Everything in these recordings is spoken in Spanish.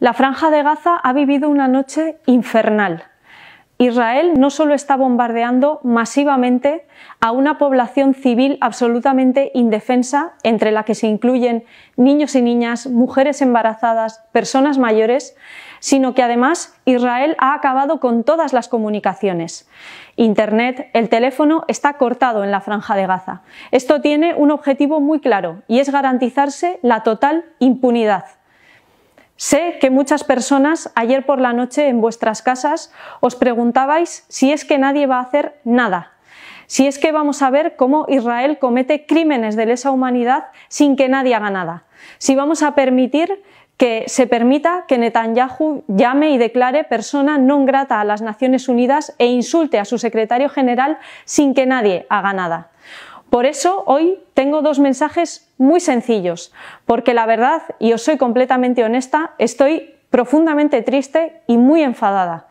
La franja de Gaza ha vivido una noche infernal. Israel no solo está bombardeando masivamente a una población civil absolutamente indefensa, entre la que se incluyen niños y niñas, mujeres embarazadas, personas mayores, sino que además Israel ha acabado con todas las comunicaciones. Internet, el teléfono está cortado en la franja de Gaza. Esto tiene un objetivo muy claro y es garantizarse la total impunidad. Sé que muchas personas ayer por la noche en vuestras casas os preguntabais si es que nadie va a hacer nada, si es que vamos a ver cómo Israel comete crímenes de lesa humanidad sin que nadie haga nada, si vamos a permitir que se permita que Netanyahu llame y declare persona non grata a las Naciones Unidas e insulte a su secretario general sin que nadie haga nada. Por eso hoy tengo dos mensajes muy sencillos, porque la verdad, y os soy completamente honesta, estoy profundamente triste y muy enfadada.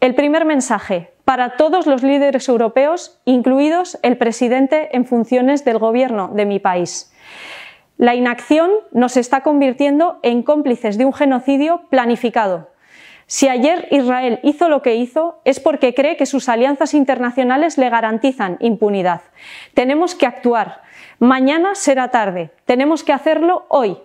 El primer mensaje, para todos los líderes europeos, incluidos el presidente en funciones del gobierno de mi país. La inacción nos está convirtiendo en cómplices de un genocidio planificado, si ayer Israel hizo lo que hizo, es porque cree que sus alianzas internacionales le garantizan impunidad. Tenemos que actuar. Mañana será tarde. Tenemos que hacerlo hoy.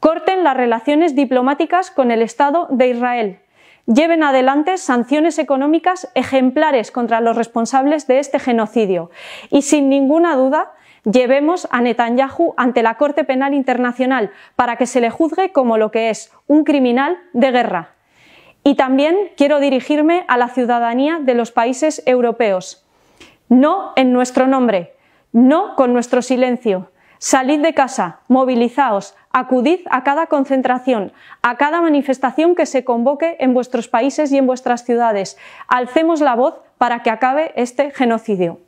Corten las relaciones diplomáticas con el Estado de Israel. Lleven adelante sanciones económicas ejemplares contra los responsables de este genocidio. Y sin ninguna duda, llevemos a Netanyahu ante la Corte Penal Internacional para que se le juzgue como lo que es un criminal de guerra. Y también quiero dirigirme a la ciudadanía de los países europeos. No en nuestro nombre, no con nuestro silencio. Salid de casa, movilizaos, acudid a cada concentración, a cada manifestación que se convoque en vuestros países y en vuestras ciudades. Alcemos la voz para que acabe este genocidio.